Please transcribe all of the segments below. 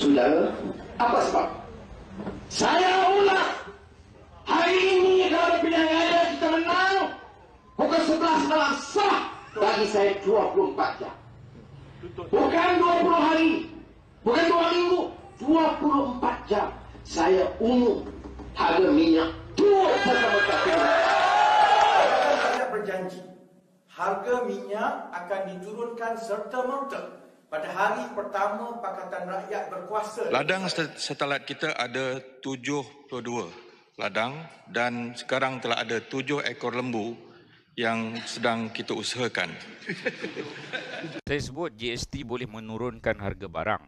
Sudah apa sebab? Saya ulah hari ini kalau pilihan raya kita menang pukul 11 malam sah bagi saya 24 jam. Bukan 20 hari, bukan 2 minggu, 24 jam saya umum harga minyak turun pertama kali. Saya berjanji harga minyak akan diturunkan serta merta. Pada hari pertama Pakatan Rakyat berkuasa. Ladang setelah kita ada 72 ladang dan sekarang telah ada 7 ekor lembu yang sedang kita usahakan. Saya sebut GST boleh menurunkan harga barang.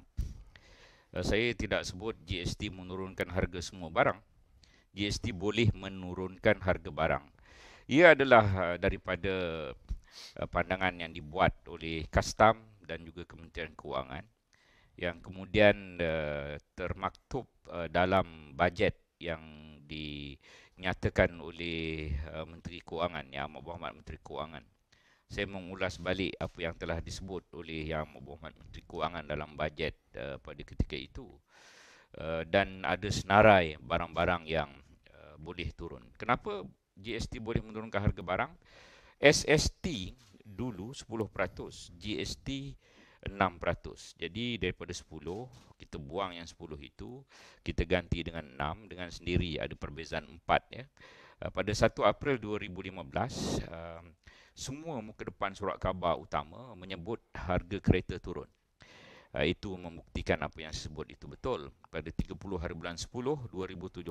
Eh, saya tidak sebut GST menurunkan harga semua barang. GST boleh menurunkan harga barang. Ia adalah eh, daripada eh, pandangan yang dibuat oleh kastam dan juga Kementerian Keuangan yang kemudian uh, termaktub uh, dalam bajet yang dinyatakan oleh uh, Menteri Keuangan, Yang Amat Berhormat Menteri Keuangan. saya mengulas balik apa yang telah disebut oleh Yang Amat Berhormat Menteri Keuangan dalam bajet uh, pada ketika itu uh, dan ada senarai barang-barang yang uh, boleh turun kenapa GST boleh menurunkan harga barang SST dulu 10% GST 6% jadi daripada 10 kita buang yang 10 itu kita ganti dengan 6 dengan sendiri ada perbezaan 4 ya ah, pada 1 April 2015 ah, semua muka depan surat khabar utama menyebut harga kereta turun. Eh, itu membuktikan apa yang saya sebut itu betul pada 30 hari bulan 10 2017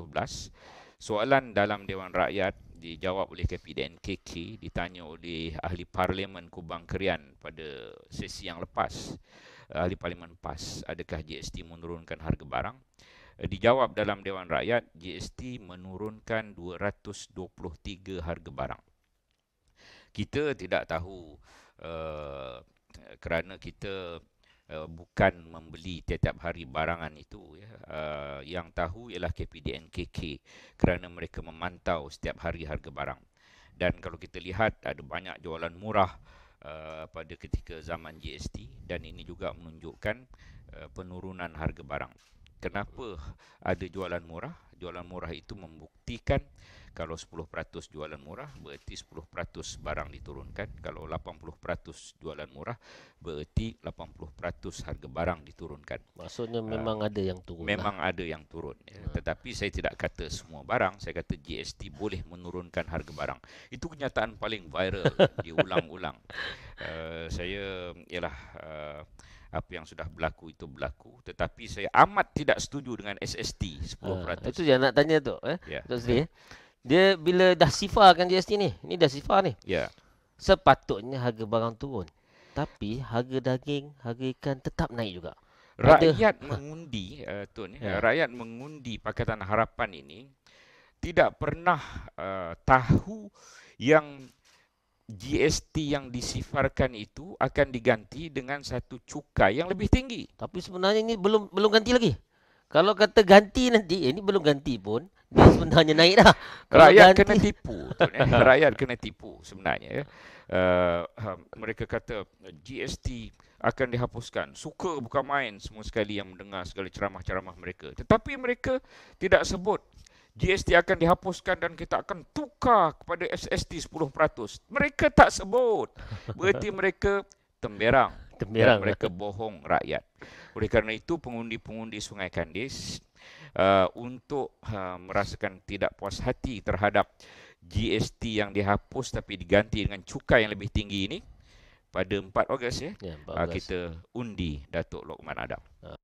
soalan dalam dewan rakyat dijawab oleh KPDNKK ditanya oleh ahli parlimen Kubang Kerian pada sesi yang lepas eh, ahli parlimen PAS adakah GST menurunkan harga barang eh, dijawab dalam dewan rakyat GST menurunkan 223 harga barang kita tidak tahu uh, kerana kita uh, bukan membeli tiap-tiap hari barangan itu ya uh, yang tahu ialah KPDNKK kerana mereka memantau setiap hari harga barang dan kalau kita lihat ada banyak jualan murah uh, pada ketika zaman GST dan ini juga menunjukkan uh, penurunan harga barang kenapa ada jualan murah? Jualan murah itu membuktikan kalau 10% jualan murah berarti 10% barang diturunkan, kalau 80% jualan murah berarti 80% harga barang diturunkan. Maksudnya ah, memang uh, ada yang turun. Lah. Memang lah. ada yang turun. Ya. Hmm. Tetapi saya tidak kata semua barang, saya kata GST boleh menurunkan harga barang. Itu kenyataan paling viral diulang-ulang. Uh, saya ialah uh, eh, apa yang sudah berlaku itu berlaku tetapi saya amat tidak setuju dengan SST 10%. Ha, itu yang nak tanya tu eh. Ya. Tok Sri. Ya. Dia bila dah sifarkan GST ni, ni dah sifar ni. Ya. Sepatutnya harga barang turun. Tapi harga daging, harga ikan tetap naik juga. Rakyat Ada. Ha. mengundi uh, eh, tu ni, eh, ya. rakyat mengundi Pakatan Harapan ini tidak pernah uh, tahu yang GST yang disifarkan itu akan diganti dengan satu cukai yang lebih tinggi. Tapi sebenarnya ini belum belum ganti lagi. Kalau kata ganti nanti, eh, ini belum ganti pun, dia sebenarnya naik dah. Rakyat ganti... kena tipu. Eh? Rakyat kena tipu sebenarnya. uh, mereka kata GST akan dihapuskan. Suka bukan main semua sekali yang mendengar segala ceramah-ceramah mereka. Tetapi mereka tidak sebut GST akan dihapuskan dan kita akan tukar kepada SST 10%. Mereka tak sebut. bererti mereka temberang. Temberang. Dan mereka bohong rakyat. Oleh kerana itu, pengundi-pengundi Sungai Kandis uh, untuk uh, merasakan tidak puas hati terhadap GST yang dihapus tapi diganti dengan cukai yang lebih tinggi ini pada 4 Ogos ya, ya 4 uh, Ogos. kita undi Datuk Lokman Adam. Ya.